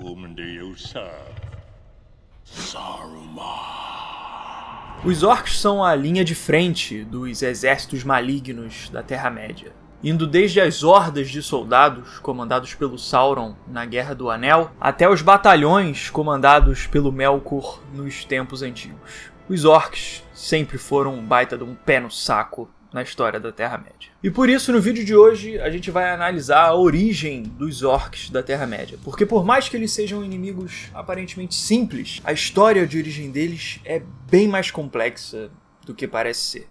Whom do you serve? Saruman. Os orcs são a linha de frente dos exércitos malignos da Terra-média, indo desde as hordas de soldados comandados pelo Sauron na Guerra do Anel até os batalhões comandados pelo Melkor nos tempos antigos. Os orcs sempre foram um baita de um pé no saco na história da Terra-média. E por isso, no vídeo de hoje, a gente vai analisar a origem dos orcs da Terra-média. Porque, por mais que eles sejam inimigos aparentemente simples, a história de origem deles é bem mais complexa do que parece ser.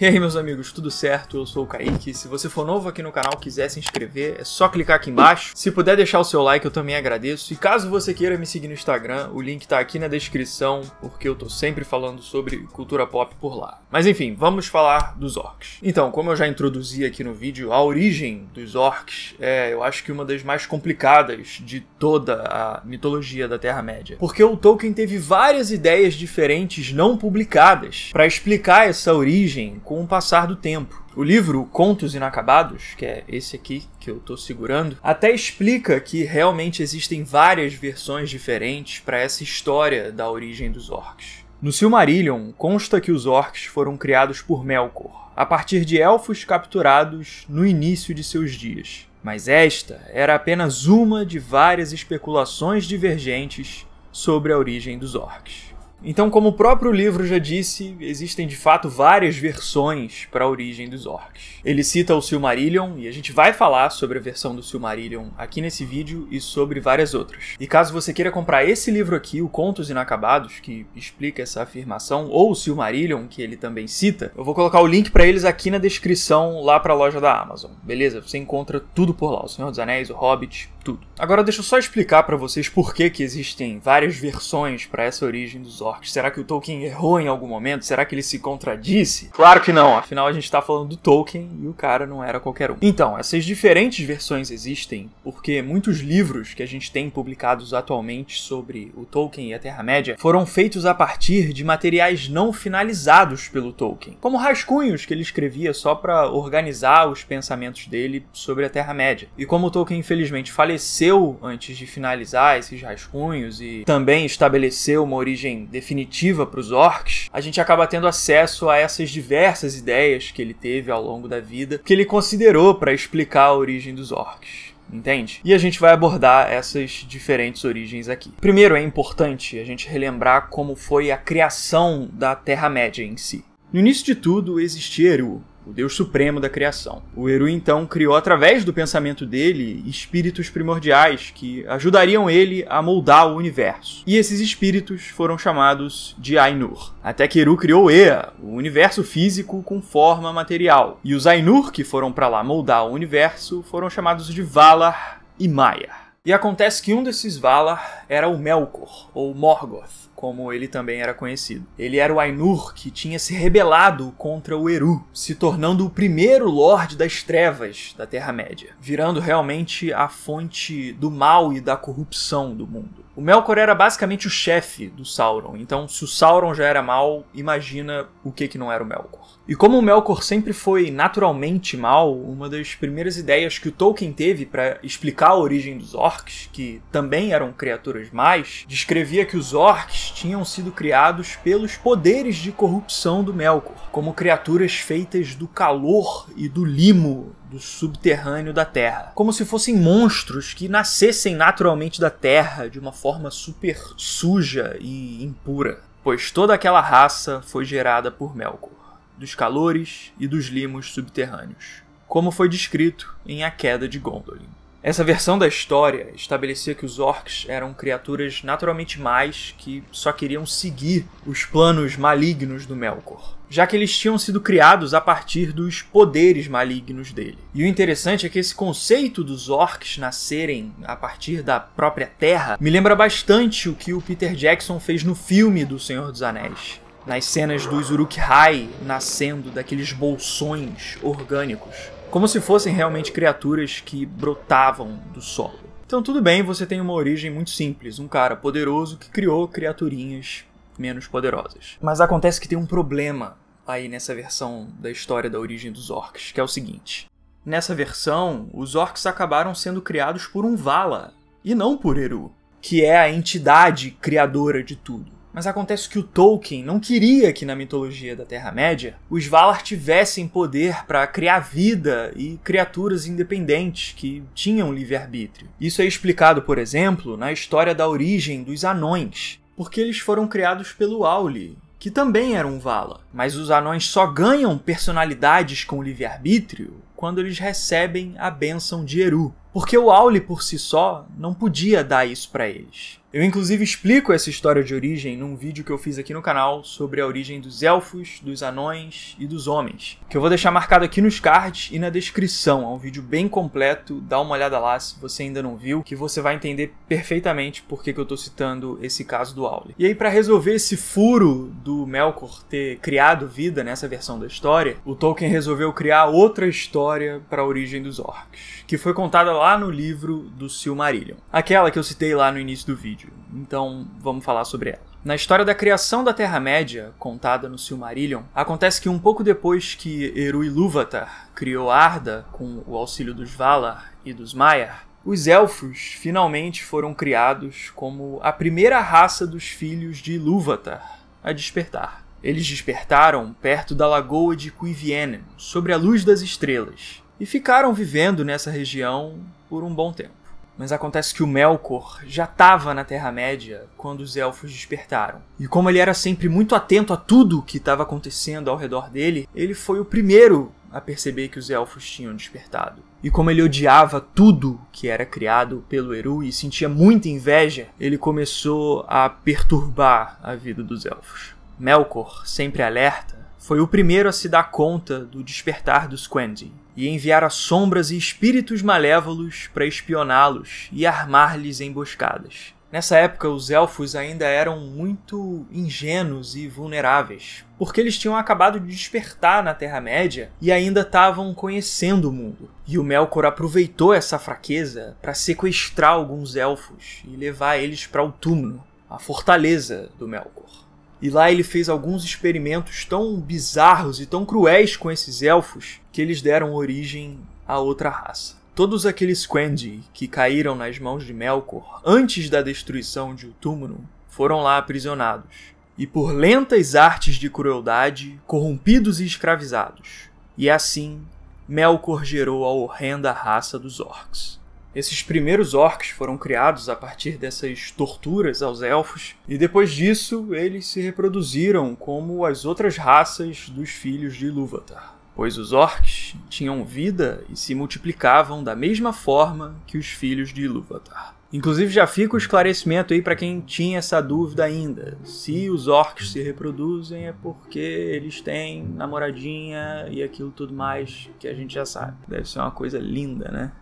E aí, meus amigos, tudo certo? Eu sou o Kaique. Se você for novo aqui no canal quiser se inscrever, é só clicar aqui embaixo. Se puder deixar o seu like, eu também agradeço. E caso você queira me seguir no Instagram, o link tá aqui na descrição, porque eu tô sempre falando sobre cultura pop por lá. Mas enfim, vamos falar dos orcs. Então, como eu já introduzi aqui no vídeo, a origem dos orcs é, eu acho que uma das mais complicadas de toda a mitologia da Terra-média. Porque o Tolkien teve várias ideias diferentes não publicadas para explicar essa origem com o passar do tempo. O livro Contos Inacabados, que é esse aqui que eu estou segurando, até explica que realmente existem várias versões diferentes para essa história da origem dos orcs. No Silmarillion, consta que os orcs foram criados por Melkor, a partir de elfos capturados no início de seus dias. Mas esta era apenas uma de várias especulações divergentes sobre a origem dos orcs. Então, como o próprio livro já disse, existem de fato várias versões para a origem dos orcs. Ele cita o Silmarillion e a gente vai falar sobre a versão do Silmarillion aqui nesse vídeo e sobre várias outras. E caso você queira comprar esse livro aqui, o Contos Inacabados, que explica essa afirmação, ou o Silmarillion, que ele também cita, eu vou colocar o link para eles aqui na descrição lá para a loja da Amazon. Beleza? Você encontra tudo por lá, o Senhor dos Anéis, o Hobbit, tudo. Agora deixa eu só explicar para vocês por que que existem várias versões para essa origem dos orcs Será que o Tolkien errou em algum momento? Será que ele se contradisse? Claro que não! Afinal, a gente tá falando do Tolkien e o cara não era qualquer um. Então, essas diferentes versões existem porque muitos livros que a gente tem publicados atualmente sobre o Tolkien e a Terra-média foram feitos a partir de materiais não finalizados pelo Tolkien, como rascunhos que ele escrevia só para organizar os pensamentos dele sobre a Terra-média. E como o Tolkien, infelizmente, faleceu antes de finalizar esses rascunhos e também estabeleceu uma origem definitiva para os orcs, a gente acaba tendo acesso a essas diversas ideias que ele teve ao longo da vida, que ele considerou para explicar a origem dos orcs entende? E a gente vai abordar essas diferentes origens aqui. Primeiro é importante a gente relembrar como foi a criação da Terra-média em si. No início de tudo existia Eru, o Deus supremo da criação. O Eru então criou através do pensamento dele espíritos primordiais que ajudariam ele a moldar o universo. E esses espíritos foram chamados de Ainur. Até que Eru criou Ea, o universo físico com forma material. E os Ainur que foram para lá moldar o universo foram chamados de Valar e Maiar. E acontece que um desses Valar era o Melkor, ou Morgoth, como ele também era conhecido. Ele era o Ainur que tinha se rebelado contra o Eru, se tornando o primeiro Lorde das Trevas da Terra-média, virando realmente a fonte do mal e da corrupção do mundo. O Melkor era basicamente o chefe do Sauron, então se o Sauron já era mal, imagina o que, que não era o Melkor. E como o Melkor sempre foi naturalmente mal, uma das primeiras ideias que o Tolkien teve para explicar a origem dos orcs, que também eram criaturas maus, descrevia que os orcs tinham sido criados pelos poderes de corrupção do Melkor, como criaturas feitas do calor e do limo do subterrâneo da Terra. Como se fossem monstros que nascessem naturalmente da Terra de uma forma super suja e impura, pois toda aquela raça foi gerada por Melkor, dos calores e dos limos subterrâneos, como foi descrito em A Queda de Gondolin. Essa versão da história estabelecia que os orcs eram criaturas naturalmente mais que só queriam seguir os planos malignos do Melkor já que eles tinham sido criados a partir dos poderes malignos dele. E o interessante é que esse conceito dos orcs nascerem a partir da própria Terra me lembra bastante o que o Peter Jackson fez no filme do Senhor dos Anéis. Nas cenas dos Uruk-hai nascendo daqueles bolsões orgânicos, como se fossem realmente criaturas que brotavam do solo. Então, tudo bem, você tem uma origem muito simples: um cara poderoso que criou criaturinhas menos poderosas. Mas acontece que tem um problema aí nessa versão da história da origem dos orcs, que é o seguinte. Nessa versão, os orcs acabaram sendo criados por um Vala, e não por Eru, que é a entidade criadora de tudo. Mas acontece que o Tolkien não queria que na mitologia da Terra-média os Valar tivessem poder para criar vida e criaturas independentes que tinham livre-arbítrio. Isso é explicado, por exemplo, na história da origem dos anões, porque eles foram criados pelo Auli, que também era um Vala. Mas os anões só ganham personalidades com livre-arbítrio quando eles recebem a bênção de Eru, porque o Auli por si só não podia dar isso para eles. Eu inclusive explico essa história de origem num vídeo que eu fiz aqui no canal sobre a origem dos elfos, dos anões e dos homens, que eu vou deixar marcado aqui nos cards e na descrição. É um vídeo bem completo, dá uma olhada lá se você ainda não viu, que você vai entender perfeitamente por que, eu tô citando esse caso do Auli. E aí para resolver esse furo do Melkor ter criado vida nessa versão da história, o Tolkien resolveu criar outra história para a origem dos orcs, que foi contada lá lá no livro do Silmarillion, aquela que eu citei lá no início do vídeo. Então, vamos falar sobre ela. Na história da criação da Terra-média, contada no Silmarillion, acontece que um pouco depois que Eru Ilúvatar criou Arda com o auxílio dos Valar e dos Maiar, os elfos finalmente foram criados como a primeira raça dos filhos de Ilúvatar a despertar. Eles despertaram perto da lagoa de Quivienen, sobre a luz das estrelas, e ficaram vivendo nessa região por um bom tempo. Mas acontece que o Melkor já estava na Terra-média quando os elfos despertaram. E como ele era sempre muito atento a tudo o que estava acontecendo ao redor dele, ele foi o primeiro a perceber que os elfos tinham despertado. E como ele odiava tudo que era criado pelo Eru e sentia muita inveja, ele começou a perturbar a vida dos elfos. Melkor, sempre alerta, foi o primeiro a se dar conta do despertar dos Quendi e enviar sombras e espíritos malévolos para espioná-los e armar-lhes emboscadas. Nessa época, os elfos ainda eram muito ingênuos e vulneráveis, porque eles tinham acabado de despertar na Terra-média e ainda estavam conhecendo o mundo. E o Melkor aproveitou essa fraqueza para sequestrar alguns elfos e levar eles para o túmulo, a fortaleza do Melkor. E lá ele fez alguns experimentos tão bizarros e tão cruéis com esses elfos que eles deram origem a outra raça. Todos aqueles Quendi que caíram nas mãos de Melkor antes da destruição de Utúmulo foram lá aprisionados, e por lentas artes de crueldade, corrompidos e escravizados. E assim, Melkor gerou a horrenda raça dos orcs. Esses primeiros orcs foram criados a partir dessas torturas aos elfos, e depois disso eles se reproduziram como as outras raças dos filhos de Ilúvatar pois os orcs tinham vida e se multiplicavam da mesma forma que os filhos de Ilúvatar. Inclusive já fica o esclarecimento aí para quem tinha essa dúvida ainda. Se os orcs se reproduzem é porque eles têm namoradinha e aquilo tudo mais que a gente já sabe. Deve ser uma coisa linda, né?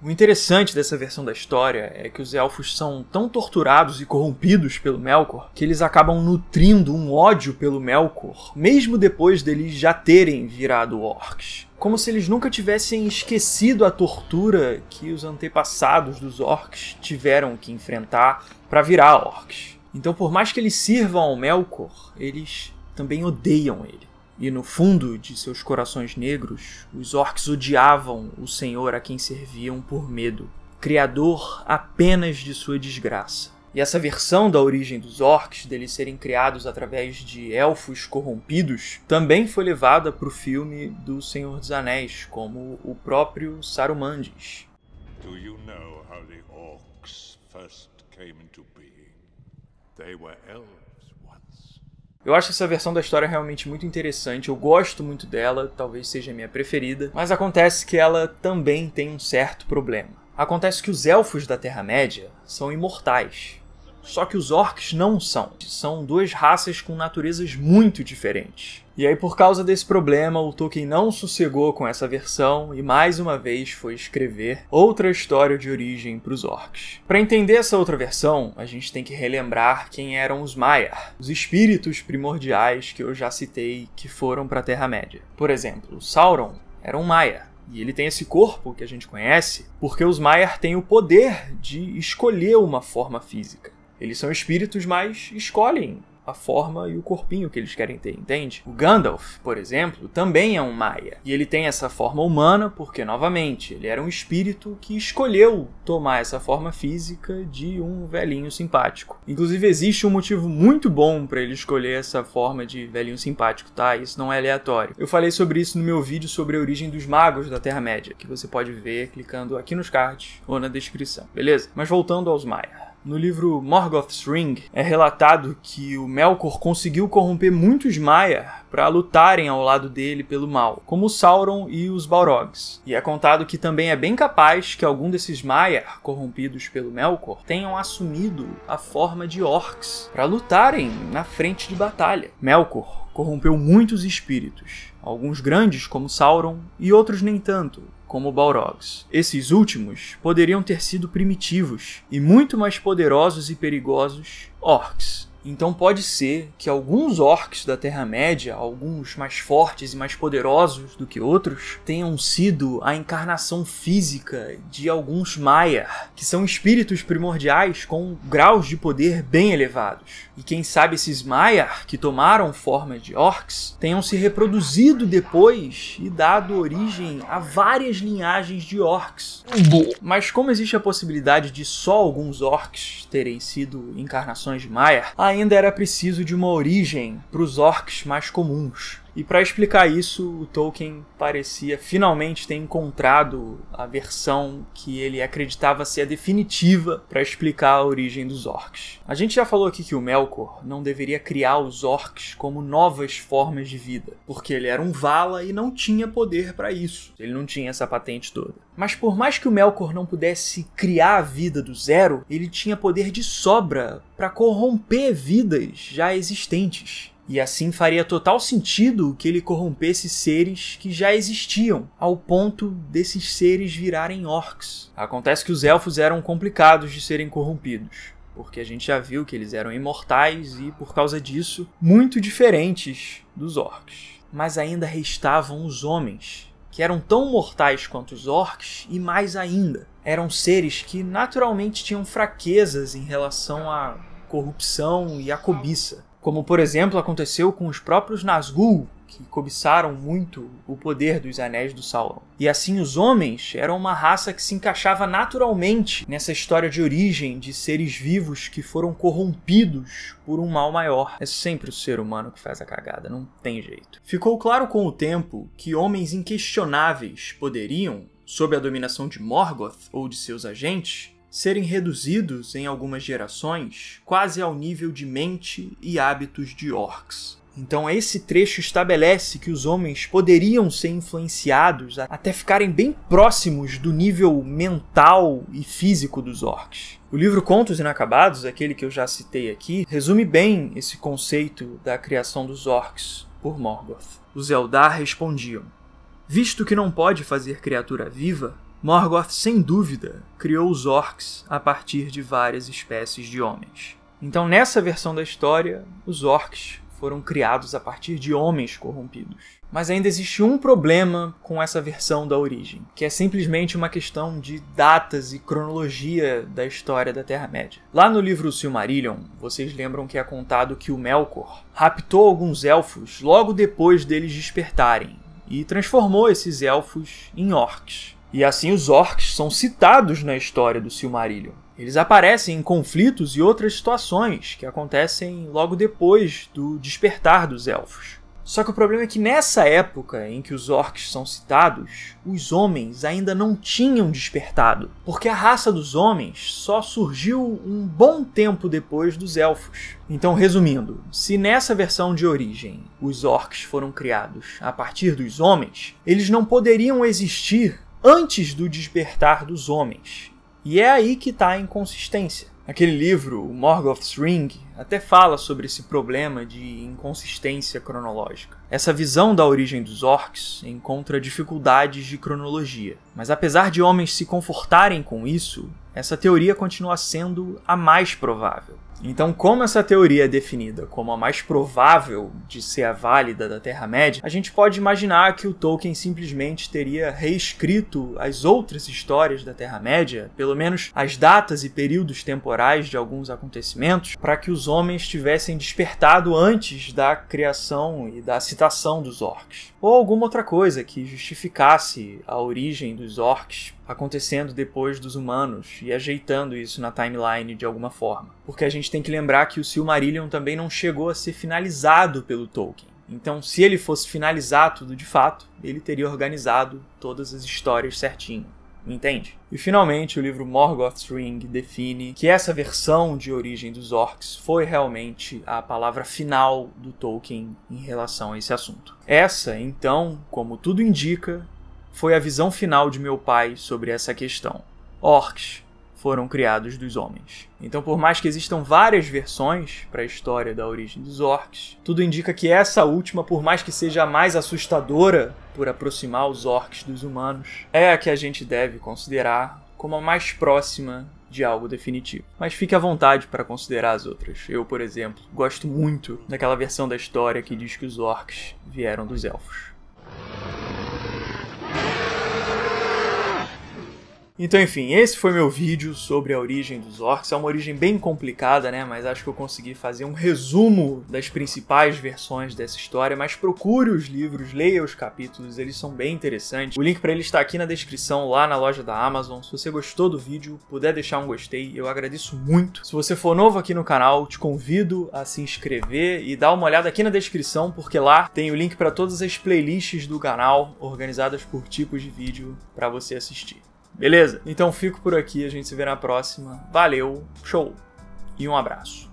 O interessante dessa versão da história é que os elfos são tão torturados e corrompidos pelo Melkor que eles acabam nutrindo um ódio pelo Melkor, mesmo depois deles já terem virado orcs como se eles nunca tivessem esquecido a tortura que os antepassados dos orcs tiveram que enfrentar para virar orcs. Então, por mais que eles sirvam ao Melkor, eles também odeiam ele. E no fundo de seus corações negros, os orcs odiavam o Senhor a quem serviam por medo, criador apenas de sua desgraça. E essa versão da origem dos orcs, deles serem criados através de elfos corrompidos, também foi levada para o filme do Senhor dos Anéis, como o próprio Sarumandes. Do you know how the orcs first came into being? They were elves once. Eu acho essa versão da história realmente muito interessante, eu gosto muito dela, talvez seja a minha preferida, mas acontece que ela também tem um certo problema. Acontece que os elfos da Terra-média são imortais, só que os orcs não são. São duas raças com naturezas muito diferentes. E aí, por causa desse problema, o Tolkien não sossegou com essa versão e mais uma vez foi escrever outra história de origem para os orcs. Para entender essa outra versão, a gente tem que relembrar quem eram os Maiar, os espíritos primordiais que eu já citei que foram para a Terra-média. Por exemplo, Sauron era um Maiar e ele tem esse corpo que a gente conhece porque os Maiar têm o poder de escolher uma forma física. Eles são espíritos, mas escolhem a forma e o corpinho que eles querem ter, entende? O Gandalf, por exemplo, também é um Maia. E ele tem essa forma humana porque, novamente, ele era um espírito que escolheu tomar essa forma física de um velhinho simpático. Inclusive, existe um motivo muito bom para ele escolher essa forma de velhinho simpático, tá? Isso não é aleatório. Eu falei sobre isso no meu vídeo sobre a origem dos magos da Terra-média, que você pode ver clicando aqui nos cards ou na descrição, beleza? Mas voltando aos Maia. No livro Morgoth's Ring, é relatado que o Melkor conseguiu corromper muitos Maia para lutarem ao lado dele pelo mal, como Sauron e os Balrogs. E é contado que também é bem capaz que algum desses Maia corrompidos pelo Melkor tenham assumido a forma de orcs para lutarem na frente de batalha. Melkor corrompeu muitos espíritos, alguns grandes como Sauron e outros nem tanto, como Balrogs. Esses últimos poderiam ter sido primitivos e muito mais poderosos e perigosos orcs então pode ser que alguns orcs da Terra-média, alguns mais fortes e mais poderosos do que outros, tenham sido a encarnação física de alguns Maia, que são espíritos primordiais com graus de poder bem elevados. E quem sabe esses Maia, que tomaram forma de orcs, tenham se reproduzido depois e dado origem a várias linhagens de orcs. Mas como existe a possibilidade de só alguns orcs terem sido encarnações de Maia, ainda era preciso de uma origem para os orcs mais comuns. E para explicar isso, o Tolkien parecia finalmente ter encontrado a versão que ele acreditava ser a definitiva para explicar a origem dos orcs. A gente já falou aqui que o Melkor não deveria criar os orcs como novas formas de vida, porque ele era um Vala e não tinha poder para isso. Ele não tinha essa patente toda. Mas por mais que o Melkor não pudesse criar a vida do zero, ele tinha poder de sobra para corromper vidas já existentes. E assim faria total sentido que ele corrompesse seres que já existiam, ao ponto desses seres virarem orcs. Acontece que os elfos eram complicados de serem corrompidos, porque a gente já viu que eles eram imortais e, por causa disso, muito diferentes dos orcs. Mas ainda restavam os homens, que eram tão mortais quanto os orcs e mais ainda. Eram seres que naturalmente tinham fraquezas em relação à corrupção e à cobiça como por exemplo aconteceu com os próprios Nazgûl, que cobiçaram muito o poder dos Anéis do Sauron. E assim os homens eram uma raça que se encaixava naturalmente nessa história de origem de seres vivos que foram corrompidos por um mal maior. É sempre o ser humano que faz a cagada, não tem jeito. Ficou claro com o tempo que homens inquestionáveis poderiam, sob a dominação de Morgoth ou de seus agentes, serem reduzidos, em algumas gerações, quase ao nível de mente e hábitos de orcs. Então, esse trecho estabelece que os homens poderiam ser influenciados até ficarem bem próximos do nível mental e físico dos orcs. O livro Contos Inacabados, aquele que eu já citei aqui, resume bem esse conceito da criação dos orcs por Morgoth. Os Eldar respondiam: Visto que não pode fazer criatura viva, Morgoth, sem dúvida, criou os orcs a partir de várias espécies de homens. Então, nessa versão da história, os orcs foram criados a partir de homens corrompidos. Mas ainda existe um problema com essa versão da origem, que é simplesmente uma questão de datas e cronologia da história da Terra-média. Lá no livro Silmarillion, vocês lembram que é contado que o Melkor raptou alguns elfos logo depois deles despertarem e transformou esses elfos em orcs. E assim os orcs são citados na história do Silmarillion. Eles aparecem em conflitos e outras situações que acontecem logo depois do despertar dos elfos. Só que o problema é que nessa época em que os orcs são citados, os homens ainda não tinham despertado, porque a raça dos homens só surgiu um bom tempo depois dos elfos. Então, resumindo, se nessa versão de origem os orcs foram criados a partir dos homens, eles não poderiam existir antes do despertar dos homens. E é aí que está a inconsistência. Aquele livro, o Morgoth's Ring, até fala sobre esse problema de inconsistência cronológica. Essa visão da origem dos orcs encontra dificuldades de cronologia, mas apesar de homens se confortarem com isso, essa teoria continua sendo a mais provável. Então, como essa teoria é definida como a mais provável de ser a válida da Terra-média, a gente pode imaginar que o Tolkien simplesmente teria reescrito as outras histórias da Terra-média, pelo menos as datas e períodos temporais temporais de alguns acontecimentos para que os homens tivessem despertado antes da criação e da citação dos orcs, ou alguma outra coisa que justificasse a origem dos orcs acontecendo depois dos humanos e ajeitando isso na timeline de alguma forma. Porque a gente tem que lembrar que o Silmarillion também não chegou a ser finalizado pelo Tolkien. Então, se ele fosse finalizar tudo de fato, ele teria organizado todas as histórias certinho. Entende? E finalmente, o livro Morgoth's Ring define que essa versão de origem dos orcs foi realmente a palavra final do Tolkien em relação a esse assunto. Essa, então, como tudo indica, foi a visão final de meu pai sobre essa questão. Orcs foram criados dos homens. Então, por mais que existam várias versões para a história da origem dos orcs, tudo indica que essa última, por mais que seja a mais assustadora por aproximar os orcs dos humanos, é a que a gente deve considerar como a mais próxima de algo definitivo. Mas fique à vontade para considerar as outras. Eu, por exemplo, gosto muito daquela versão da história que diz que os orcs vieram dos elfos. Então, enfim, esse foi meu vídeo sobre a origem dos orcs. É uma origem bem complicada, né? Mas acho que eu consegui fazer um resumo das principais versões dessa história. Mas procure os livros, leia os capítulos, eles são bem interessantes. O link para eles está aqui na descrição, lá na loja da Amazon. Se você gostou do vídeo, puder deixar um gostei, eu agradeço muito. Se você for novo aqui no canal, te convido a se inscrever e dar uma olhada aqui na descrição, porque lá tem o link para todas as playlists do canal organizadas por tipos de vídeo para você assistir. Beleza? Então fico por aqui, a gente se vê na próxima. Valeu, show e um abraço.